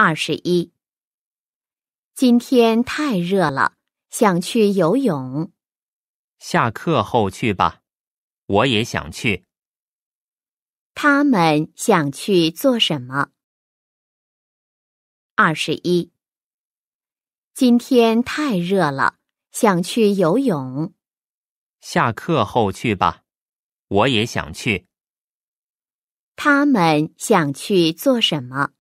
二十一，今天太热了，想去游泳。下课后去吧。我也想去。他们想去做什么？二十一，今天太热了，想去游泳。下课后去吧。我也想去。他们想去做什么？